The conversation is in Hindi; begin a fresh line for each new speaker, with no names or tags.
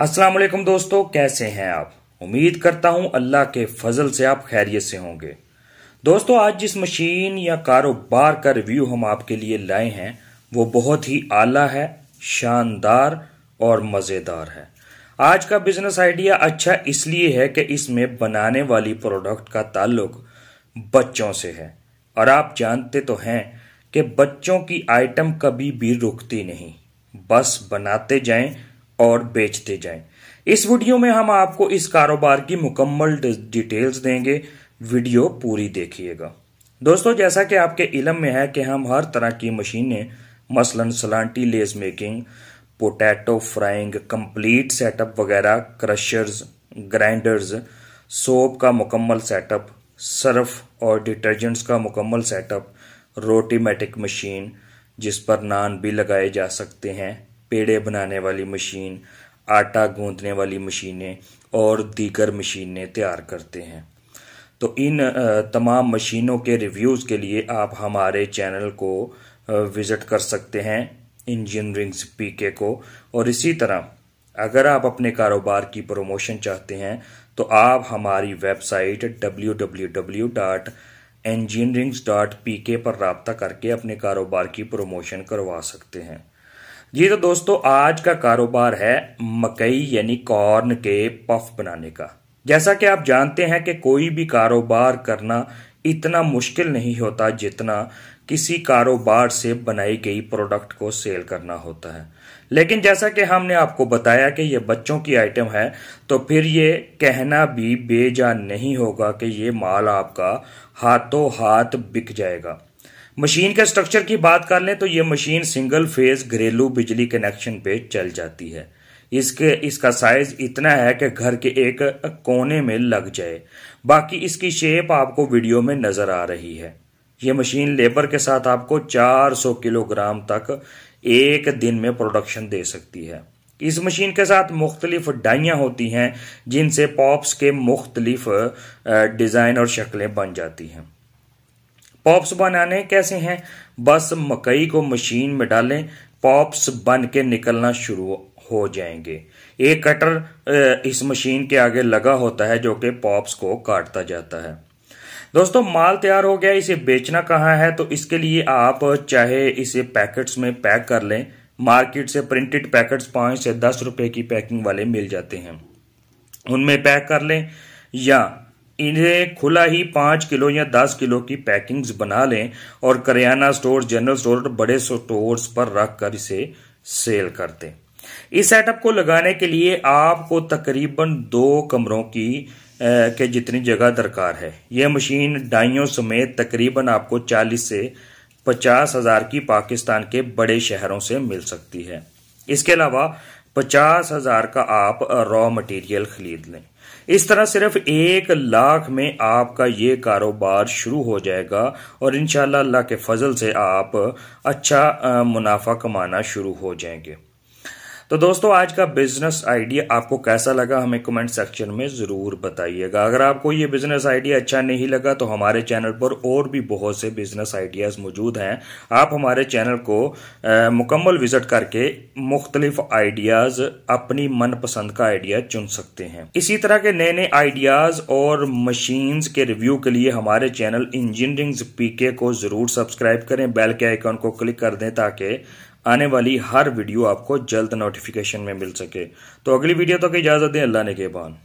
अस्सलाम वालेकुम दोस्तों कैसे हैं आप उम्मीद करता हूं अल्लाह के फजल से आप खैरियत से होंगे दोस्तों आज जिस मशीन या कारोबार का रिव्यू हम आपके लिए लाए हैं वो बहुत ही आला है शानदार और मज़ेदार है आज का बिजनेस आइडिया अच्छा इसलिए है कि इसमें बनाने वाली प्रोडक्ट का ताल्लुक बच्चों से है और आप जानते तो हैं कि बच्चों की आइटम कभी भी रुकती नहीं बस बनाते जाएं और बेचते जाएं इस वीडियो में हम आपको इस कारोबार की मुकम्मल डिटेल्स देंगे वीडियो पूरी देखिएगा दोस्तों जैसा कि आपके इलम में है कि हम हर तरह की मशीनें मसलन सलांटी lace making potato frying complete setup वगैरह क्रशर्स ग्राइंडर्स सोप का मुकम्मल सेटअप सर्फ और डिटर्जेंट्स का मुकम्मल सेटअप रोटीमेटिक मशीन जिस पर नान भी लगाए जा सकते हैं पेड़े बनाने वाली मशीन आटा गूंदने वाली मशीनें और दीगर मशीनें तैयार करते हैं तो इन तमाम मशीनों के रिव्यूज़ के लिए आप हमारे चैनल को विज़िट कर सकते हैं इंजीनियरिंग्स पी के को और इसी तरह अगर आप अपने कारोबार की प्रमोशन चाहते हैं तो आप हमारी वेबसाइट के पर रबता करके अपने कारोबार की प्रमोशन करवा सकते हैं जी तो दोस्तों आज का कारोबार है मकई यानी कॉर्न के पफ बनाने का जैसा कि आप जानते हैं कि कोई भी कारोबार करना इतना मुश्किल नहीं होता जितना किसी कारोबार से बनाई गई प्रोडक्ट को सेल करना होता है लेकिन जैसा कि हमने आपको बताया कि ये बच्चों की आइटम है तो फिर ये कहना भी बेजान नहीं होगा कि ये माल आपका हाथों हाथ बिक जाएगा मशीन के स्ट्रक्चर की बात कर लें तो ये मशीन सिंगल फेज घरेलू बिजली कनेक्शन पे चल जाती है इसके इसका साइज इतना है कि घर के एक कोने में लग जाए बाकी इसकी शेप आपको वीडियो में नज़र आ रही है ये मशीन लेबर के साथ आपको 400 किलोग्राम तक एक दिन में प्रोडक्शन दे सकती है इस मशीन के साथ मुख्तलिफ डाइया होती हैं जिनसे पॉप्स के मुख्तलिफ डिज़ाइन और शक्लें बन जाती हैं पॉप्स बनाने कैसे हैं बस मकई को मशीन में डालें पॉप्स बन के निकलना शुरू हो जाएंगे एक कटर इस मशीन के आगे लगा होता है जो कि पॉप्स को काटता जाता है दोस्तों माल तैयार हो गया इसे बेचना कहाँ है तो इसके लिए आप चाहे इसे पैकेट्स में पैक कर लें मार्केट से प्रिंटेड पैकेट्स पांच से दस रुपए की पैकिंग वाले मिल जाते हैं उनमें पैक कर लें या इन्हें खुला ही पांच किलो या दस किलो की पैकिंग्स बना लें और करियाना स्टोर जनरल स्टोर और बड़े स्टोर्स पर रख कर इसे सेल कर दें इस सेटअप को लगाने के लिए आपको तकरीबन दो कमरों की के जितनी जगह दरकार है यह मशीन डाइयों समेत तकरीबन आपको 40 से पचास हज़ार की पाकिस्तान के बड़े शहरों से मिल सकती है इसके अलावा पचास हज़ार का आप रॉ मटेरियल खरीद लें इस तरह सिर्फ एक लाख में आपका ये कारोबार शुरू हो जाएगा और इनशाला के फजल से आप अच्छा मुनाफा कमाना शुरू हो जाएंगे तो दोस्तों आज का बिजनेस आइडिया आपको कैसा लगा हमें कमेंट सेक्शन में ज़रूर बताइएगा अगर आपको ये बिजनेस आइडिया अच्छा नहीं लगा तो हमारे चैनल पर और भी बहुत से बिजनेस आइडियाज़ मौजूद हैं आप हमारे चैनल को मुकम्मल विजिट करके मुख्तलिफ आइडियाज़ अपनी मनपसंद का आइडिया चुन सकते हैं इसी तरह के नए नए आइडियाज़ और मशीन्स के रिव्यू के लिए हमारे चैनल इंजीनियरिंग पीके को ज़रूर सब्सक्राइब करें बेल के आइकॉन को क्लिक कर दें ताकि आने वाली हर वीडियो आपको जल्द नोटिफिकेशन में मिल सके तो अगली वीडियो तक तो इजाज़त दें अल्लाह ने के बान